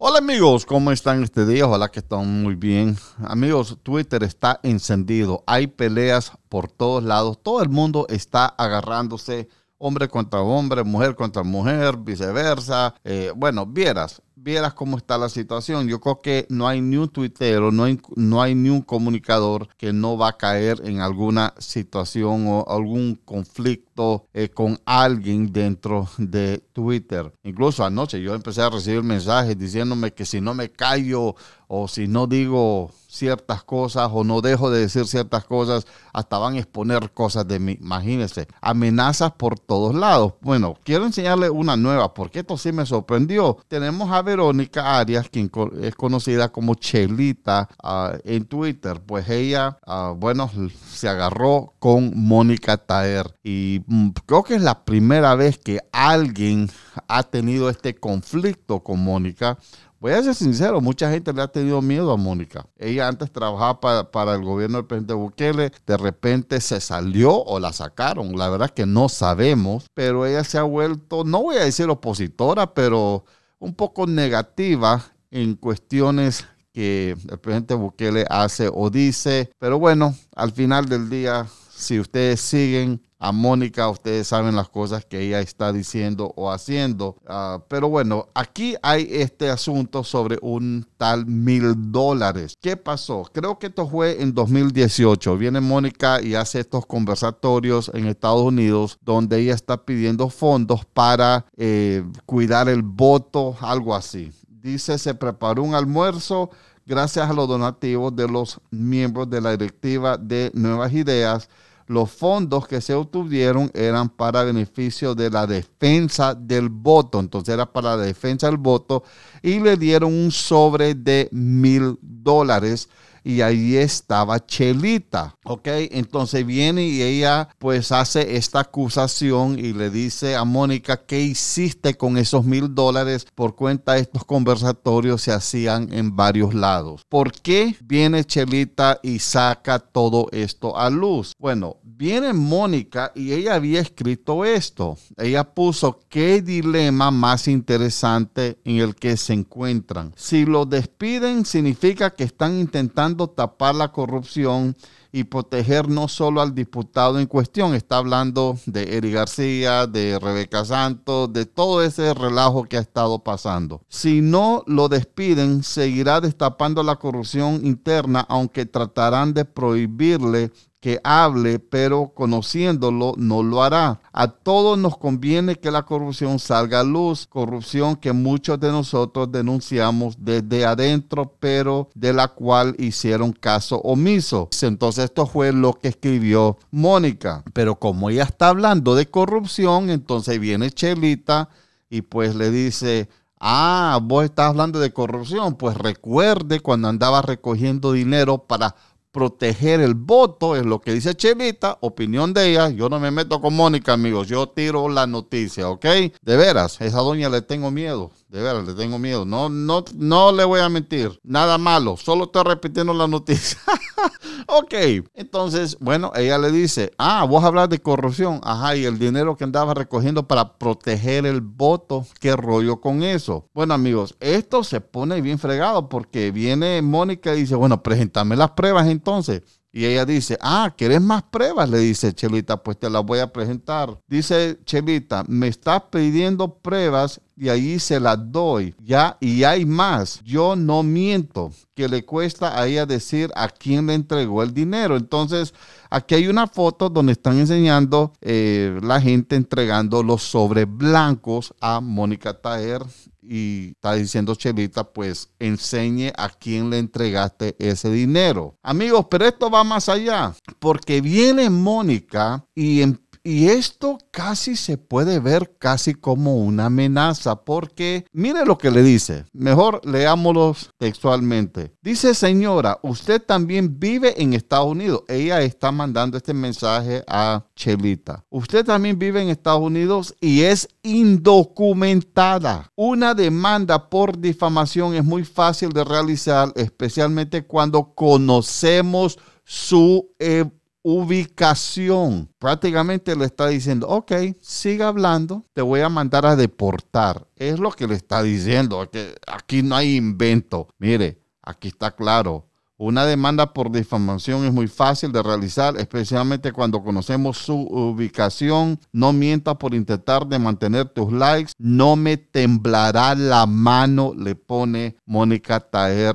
Hola amigos, ¿cómo están este día? Ojalá que están muy bien. Amigos, Twitter está encendido, hay peleas por todos lados, todo el mundo está agarrándose, hombre contra hombre, mujer contra mujer, viceversa. Eh, bueno, vieras, vieras cómo está la situación. Yo creo que no hay ni un tuitero, no hay, no hay ni un comunicador que no va a caer en alguna situación o algún conflicto eh, con alguien dentro de Twitter. Incluso anoche yo empecé a recibir mensajes diciéndome que si no me callo, o si no digo ciertas cosas o no dejo de decir ciertas cosas, hasta van a exponer cosas de mí. Imagínense, amenazas por todos lados. Bueno, quiero enseñarle una nueva porque esto sí me sorprendió. Tenemos a Verónica Arias, quien es conocida como Chelita ah, en Twitter. Pues ella, ah, bueno, se agarró con Mónica Taer y mm, creo que es la primera vez que alguien ha tenido este conflicto con Mónica Voy a ser sincero, mucha gente le ha tenido miedo a Mónica. Ella antes trabajaba para, el gobierno del presidente Bukele, de repente se salió o la sacaron. La verdad que no sabemos, pero ella se ha vuelto, no voy a decir opositora, pero un poco negativa en cuestiones que el presidente Bukele hace o dice. Pero bueno, al final del día, si ustedes siguen a Mónica, ustedes saben las cosas que ella está diciendo o haciendo. Ah, pero bueno, aquí hay este asunto sobre un tal mil dólares. ¿Qué pasó? Creo que esto fue en 2018. Viene Mónica y hace estos conversatorios en Estados Unidos donde ella está pidiendo fondos para eh, cuidar el voto, algo así. Dice, se preparó un almuerzo gracias a los donativos de los miembros de la directiva de Nuevas Ideas los fondos que se obtuvieron eran para beneficio de la defensa del voto, entonces era para la defensa del voto y le dieron un sobre de mil dólares y ahí estaba Chelita, ¿ok? Entonces viene y ella pues hace esta acusación y le dice a Mónica, ¿qué hiciste con esos mil dólares por cuenta de estos conversatorios se hacían en varios lados? ¿Por qué viene Chelita y saca todo esto a luz? Bueno, viene Mónica y ella había escrito esto. Ella puso, ¿qué dilema más interesante en el que se encuentran? Si lo despiden significa que están intentando tapar la corrupción y proteger no solo al diputado en cuestión, está hablando de Eri García, de Rebeca Santos, de todo ese relajo que ha estado pasando. Si no lo despiden, seguirá destapando la corrupción interna, aunque tratarán de prohibirle que hable, pero conociéndolo no lo hará. A todos nos conviene que la corrupción salga a luz, corrupción que muchos de nosotros denunciamos desde adentro, pero de la cual hicieron caso omiso. Entonces esto fue lo que escribió Mónica. Pero como ella está hablando de corrupción, entonces viene Chelita y pues le dice, ah, vos estás hablando de corrupción, pues recuerde cuando andaba recogiendo dinero para proteger el voto, es lo que dice Chevita, opinión de ella, yo no me meto con Mónica, amigos, yo tiro la noticia, ¿ok? De veras, esa doña le tengo miedo, de verdad le tengo miedo. No, no, no le voy a mentir. Nada malo. Solo estoy repitiendo la noticia. ok. Entonces, bueno, ella le dice, ah, vos hablas de corrupción. Ajá, y el dinero que andaba recogiendo para proteger el voto. ¿Qué rollo con eso? Bueno, amigos, esto se pone bien fregado porque viene Mónica y dice, bueno, presentame las pruebas entonces. Y ella dice, ah, ¿querés más pruebas? Le dice Chelita, pues te las voy a presentar. Dice Chelita, me estás pidiendo pruebas y ahí se las doy. Ya, y hay más. Yo no miento, que le cuesta a ella decir a quién le entregó el dinero. Entonces, aquí hay una foto donde están enseñando eh, la gente entregando los sobres blancos a Mónica Taher y está diciendo Chevita: pues enseñe a quién le entregaste ese dinero. Amigos, pero esto va más allá, porque viene Mónica y empieza y esto casi se puede ver casi como una amenaza, porque mire lo que le dice. Mejor leámoslo textualmente. Dice, señora, usted también vive en Estados Unidos. Ella está mandando este mensaje a Chelita. Usted también vive en Estados Unidos y es indocumentada. Una demanda por difamación es muy fácil de realizar, especialmente cuando conocemos su... E ubicación. Prácticamente le está diciendo, ok, siga hablando, te voy a mandar a deportar. Es lo que le está diciendo, que aquí no hay invento. Mire, aquí está claro. Una demanda por difamación es muy fácil de realizar, especialmente cuando conocemos su ubicación. No mientas por intentar de mantener tus likes. No me temblará la mano, le pone Mónica Taer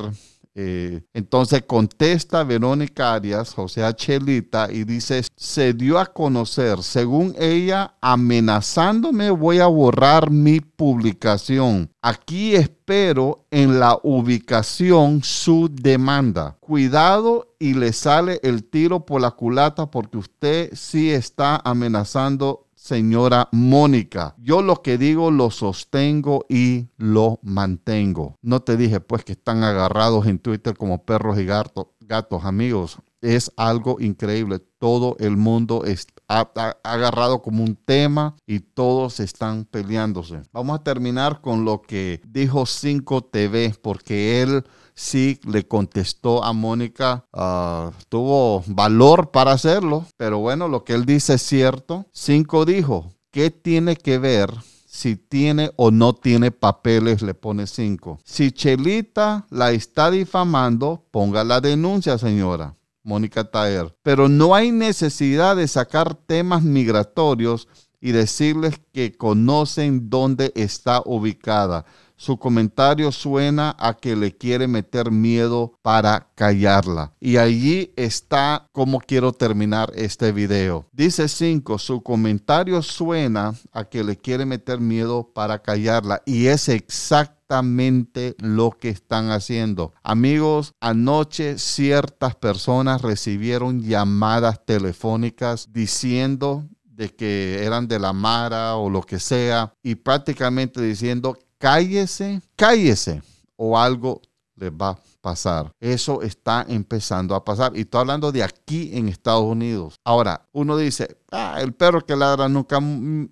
eh, entonces contesta Verónica Arias, José sea, Chelita, y dice, se dio a conocer, según ella, amenazándome voy a borrar mi publicación. Aquí espero en la ubicación su demanda. Cuidado y le sale el tiro por la culata porque usted sí está amenazando señora Mónica. Yo lo que digo lo sostengo y lo mantengo. No te dije pues que están agarrados en Twitter como perros y gatos, amigos. Es algo increíble. Todo el mundo está agarrado como un tema y todos están peleándose. Vamos a terminar con lo que dijo 5TV porque él sí le contestó a Mónica, ah, tuvo valor para hacerlo, pero bueno, lo que él dice es cierto. Cinco dijo, ¿qué tiene que ver? Si tiene o no tiene papeles, le pone cinco. Si Chelita la está difamando, ponga la denuncia, señora. Mónica Taer. Pero no hay necesidad de sacar temas migratorios y decirles que conocen dónde está ubicada. Su comentario suena a que le quiere meter miedo para callarla. Y allí está cómo quiero terminar este video. Dice 5, su comentario suena a que le quiere meter miedo para callarla. Y es exactamente lo que están haciendo. Amigos, anoche ciertas personas recibieron llamadas telefónicas diciendo de que eran de la Mara o lo que sea y prácticamente diciendo cállese, cállese o algo les va a pasar. Eso está empezando a pasar. Y estoy hablando de aquí en Estados Unidos. Ahora, uno dice, ah, el perro que ladra nunca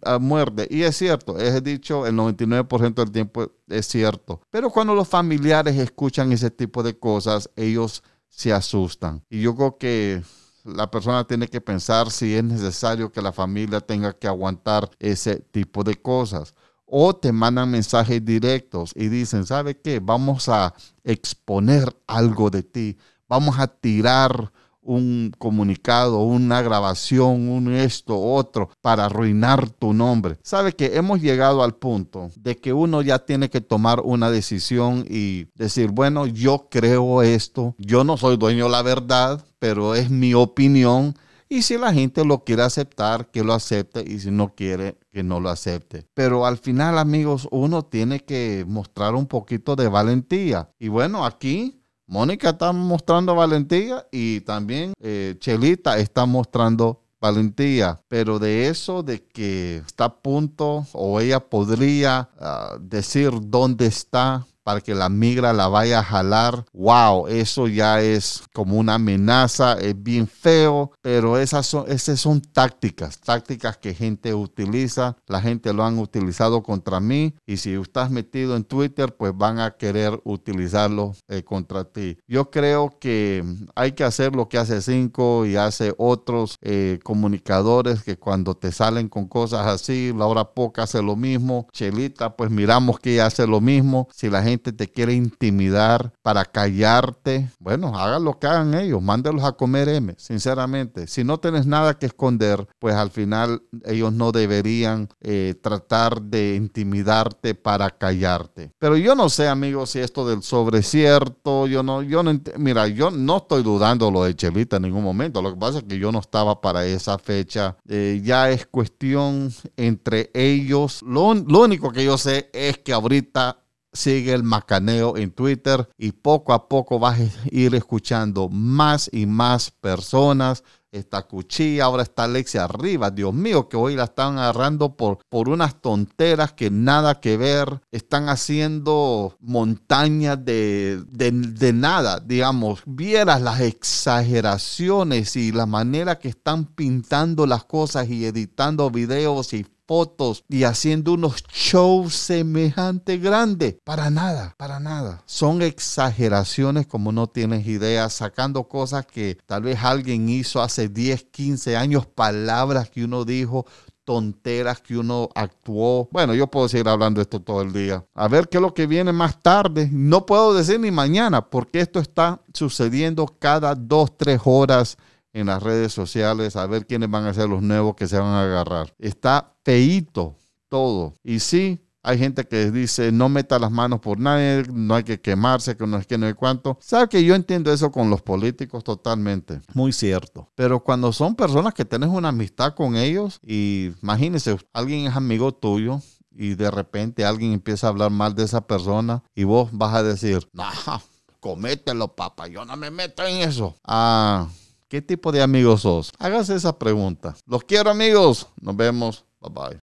ah, muerde. Y es cierto, es dicho, el 99% del tiempo es cierto. Pero cuando los familiares escuchan ese tipo de cosas, ellos se asustan. Y yo creo que la persona tiene que pensar si es necesario que la familia tenga que aguantar ese tipo de cosas o te mandan mensajes directos y dicen, ¿sabe qué? Vamos a exponer algo de ti, vamos a tirar un comunicado, una grabación, un esto, otro, para arruinar tu nombre. Sabe que hemos llegado al punto de que uno ya tiene que tomar una decisión y decir, bueno, yo creo esto, yo no soy dueño de la verdad, pero es mi opinión y si la gente lo quiere aceptar, que lo acepte. Y si no quiere, que no lo acepte. Pero al final, amigos, uno tiene que mostrar un poquito de valentía. Y bueno, aquí Mónica está mostrando valentía y también eh, Chelita está mostrando valentía, pero de eso de que está a punto o ella podría ah, decir dónde está para que la migra la vaya a jalar. Wow, eso ya es como una amenaza, es bien feo, pero esas son, esas son tácticas, tácticas que gente utiliza, la gente lo han utilizado contra mí y si estás metido en Twitter, pues van a querer utilizarlo eh, contra ti. Yo creo que hay que hacer lo que hace Cinco y hace otros eh, comunicadores que cuando te salen con cosas así, Laura Poca hace lo mismo, Chelita, pues miramos que ella hace lo mismo, si la te quiere intimidar para callarte, bueno, hagan lo que hagan ellos, mándelos a comer M, sinceramente. Si no tienes nada que esconder, pues al final ellos no deberían eh, tratar de intimidarte para callarte. Pero yo no sé, amigos, si esto del sobrecierto, yo no, yo no, mira, yo no estoy dudando lo de Chelita en ningún momento. Lo que pasa es que yo no estaba para esa fecha. Eh, ya es cuestión entre ellos. Lo, lo único que yo sé es que ahorita sigue el macaneo en Twitter y poco a poco vas a ir escuchando más y más personas. Está cuchilla, ahora está Alexia arriba. Dios mío, que hoy la están agarrando por, por unas tonteras que nada que ver. Están haciendo montañas de, de nada, digamos. Vieras las exageraciones y la manera que están pintando las cosas y editando videos y fotos y haciendo unos shows semejante grande. Para nada, para nada. Son exageraciones como no tienes idea, sacando cosas que tal vez alguien hizo hace 10, 15 años, palabras que uno dijo, tonteras que uno actuó. Bueno, yo puedo seguir hablando esto todo el día. A ver qué es lo que viene más tarde. No puedo decir ni mañana, porque esto está sucediendo cada dos, tres horas en las redes sociales a ver quiénes van a ser los nuevos que se van a agarrar. Está feito todo. Y sí, hay gente que dice, no meta las manos por nadie, no hay que quemarse, que no es que no hay cuánto. Sabe que yo entiendo eso con los políticos totalmente, muy cierto. Pero cuando son personas que tenés una amistad con ellos y imagínese, alguien es amigo tuyo y de repente alguien empieza a hablar mal de esa persona y vos vas a decir, no, comételo, papá, yo no me meto en eso. Ah, ¿Qué tipo de amigos sos? Hágase esa pregunta. Los quiero amigos. Nos vemos. Bye bye.